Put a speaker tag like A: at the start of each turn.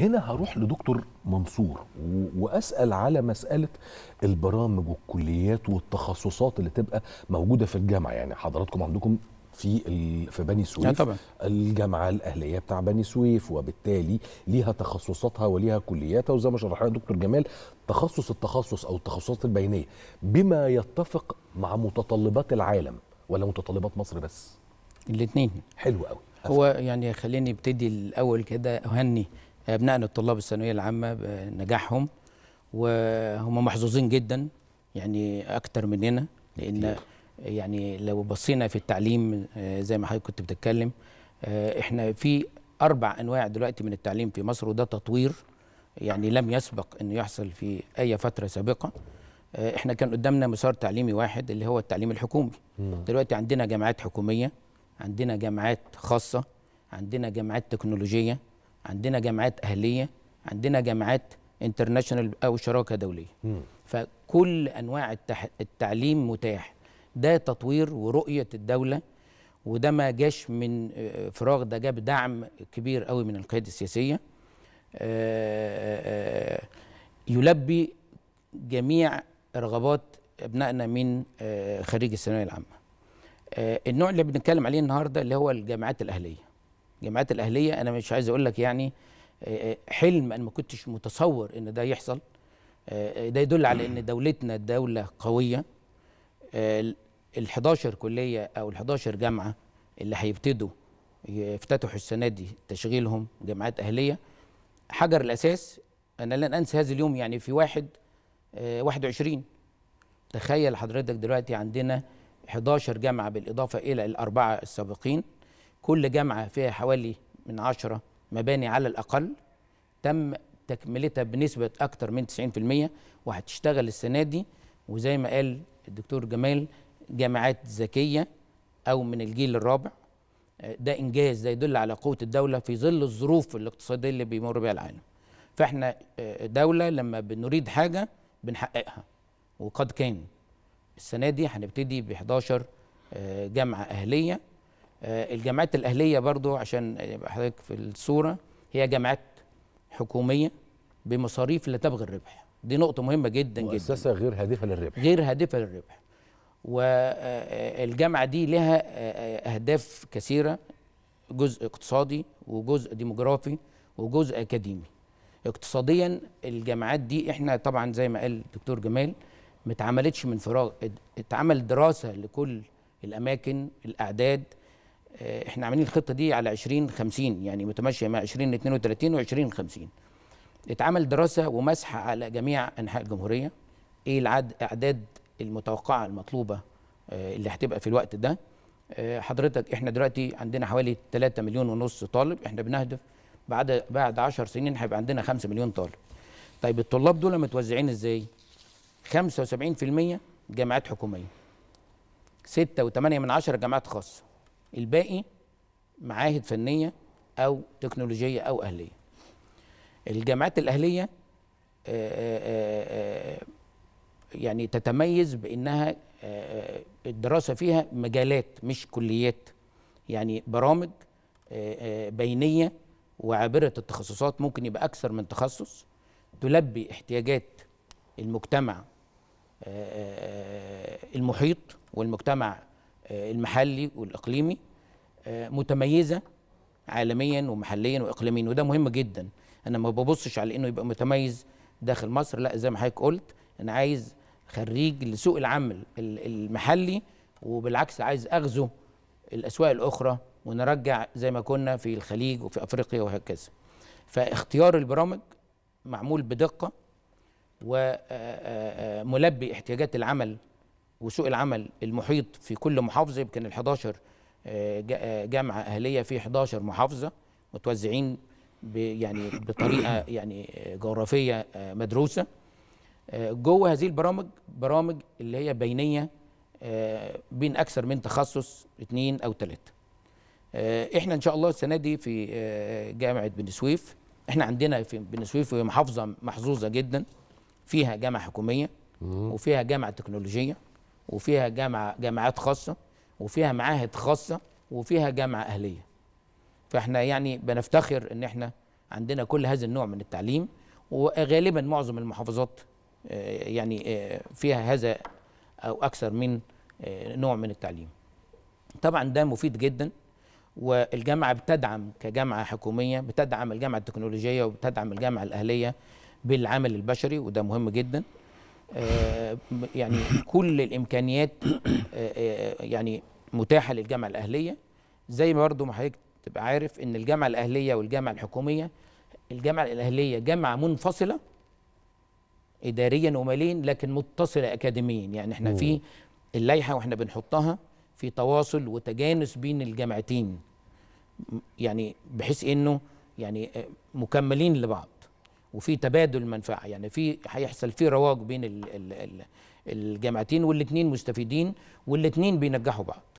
A: هنا هروح لدكتور منصور واسال على مساله البرامج والكليات والتخصصات اللي تبقى موجوده في الجامعه يعني حضراتكم عندكم في في بني سويف آه، طبعا. الجامعه الاهليه بتاع بني سويف وبالتالي ليها تخصصاتها وليها كلياتها وزي ما شرح لنا دكتور جمال تخصص التخصص او التخصصات البينيه بما يتفق مع متطلبات العالم ولا متطلبات مصر بس الاثنين حلو قوي هو يعني خليني ابتدي الاول كده اهني ابنائنا الطلاب الثانويه العامه بنجاحهم وهم محظوظين جدا يعني اكتر مننا لان يعني لو بصينا في التعليم آه، زي ما حضرتك كنت بتتكلم آه، احنا في اربع انواع دلوقتي من التعليم في مصر وده تطوير يعني لم يسبق انه يحصل في اي فتره سابقه آه، احنا كان قدامنا مسار تعليمي واحد اللي هو التعليم الحكومي مم. دلوقتي عندنا جامعات حكوميه عندنا جامعات خاصه عندنا جامعات تكنولوجيه عندنا جامعات اهليه عندنا جامعات انترناشونال او شراكه دوليه م. فكل انواع التح... التعليم متاح ده تطوير ورؤيه الدوله وده ما جاش من آه، فراغ ده جاب دعم كبير قوي من القياده السياسيه آه، آه، يلبي جميع رغبات ابنائنا من خريج الثانويه العامه النوع اللي بنتكلم عليه النهارده اللي هو الجامعات الاهليه الجامعات الاهليه انا مش عايز اقول لك يعني آه، آه، حلم انا ما كنتش متصور ان ده يحصل آه، ده يدل على ان دولتنا دوله قويه ال 11 كليه او ال 11 جامعه اللي هيبتدوا يفتتحوا السنه دي تشغيلهم جامعات اهليه حجر الاساس انا لن انسى هذا اليوم يعني في واحد 21 تخيل حضرتك دلوقتي عندنا 11 جامعه بالاضافه الى الاربعه السابقين كل جامعة فيها حوالي من عشرة مباني على الأقل تم تكملتها بنسبة أكثر من 90% وهتشتغل السنة دي وزي ما قال الدكتور جمال جامعات ذكية أو من الجيل الرابع ده إنجاز ده يدل على قوة الدولة في ظل الظروف الاقتصادية اللي بيمر بها العالم فإحنا آه، دولة لما بنريد حاجة بنحققها وقد كان السنة دي هنبتدي ب 11 آه، جامعة أهلية آه، الجامعات الأهلية برضو عشان حضرتك في الصورة هي جامعات حكومية بمصاريف لا تبغي الربح دي نقطة مهمة جدا جدا مؤسسة غير هادفة للربح غير هادفة للربح والجامعة آه، آه، دي لها أهداف كثيرة جزء اقتصادي وجزء ديموغرافي وجزء أكاديمي اقتصاديا الجامعات دي احنا طبعا زي ما قال الدكتور جمال ما اتعملتش من فراغ اتعمل دراسة لكل الأماكن الأعداد آه، احنا عاملين الخطه دي على 20 50 يعني متمشيه مع 20 32 و 20 50 اتعمل دراسه ومسح على جميع انحاء الجمهوريه ايه العد اعداد المتوقعه المطلوبه آه، اللي هتبقى في الوقت ده آه، حضرتك احنا دلوقتي عندنا حوالي 3 مليون ونص طالب احنا بنهدف بعد بعد 10 سنين هيبقى عندنا 5 مليون طالب طيب الطلاب دول متوزعين ازاي 75% جامعات حكوميه 6.8 جامعات خاصه الباقي معاهد فنيه او تكنولوجيه او اهليه الجامعات الاهليه آه، آه، آه، يعني تتميز بانها الدراسه فيها مجالات مش كليات يعني برامج بينيه وعابره التخصصات ممكن يبقى اكثر من تخصص تلبي احتياجات المجتمع المحيط والمجتمع آه، المحلي والاقليمي آه، متميزه عالميا ومحليا واقليميا وده مهم جدا انا ما ببصش على انه يبقى متميز داخل مصر لا زي ما حضرتك قلت انا عايز خريج لسوق العمل المحلي وبالعكس عايز اغزو الاسواق الاخرى ونرجع زي ما كنا في الخليج وفي افريقيا وهكذا فاختيار البرامج معمول بدقه وملبي آه، احتياجات العمل وسوق العمل المحيط في كل محافظه يمكن ال 11 آه، آه، جامعه اهليه في 11 محافظه متوزعين يعني بطريقه يعني آه، جغرافيه مدروسه جوه هذه البرامج برامج اللي هي بينيه بين اكثر من تخصص اثنين او ثلاثه احنا ان شاء الله السنه دي في جامعه بن سويف احنا عندنا في بن سويف محافظه محظوظه جدا فيها جامعه حكوميه وفيها جامعه تكنولوجيه وفيها جامعة جامعات خاصة وفيها معاهد خاصة وفيها جامعة أهلية فاحنا يعني بنفتخر ان احنا عندنا كل هذا النوع من التعليم وغالبا معظم المحافظات آه، يعني آه، فيها هذا او اكثر من آه، نوع من التعليم طبعا ده مفيد جدا والجامعه بتدعم كجامعه حكوميه بتدعم الجامعه التكنولوجيه وبتدعم الجامعه الاهليه بالعمل البشري وده مهم جدا آه، يعني كل الامكانيات آه، آه، يعني متاحه للجامعه الاهليه زي ما برضه ما حضرتك تبقى عارف ان الجامعه الاهليه والجامعه الحكوميه الجامعه الاهليه جامعه منفصله اداريا وماليا لكن متصله اكاديميا يعني احنا في اللائحه واحنا بنحطها في تواصل وتجانس بين الجامعتين يعني بحيث انه يعني مكملين لبعض وفي تبادل منفعه يعني في هيحصل في رواج بين الجامعتين والاثنين مستفيدين والاثنين بينجحوا بعض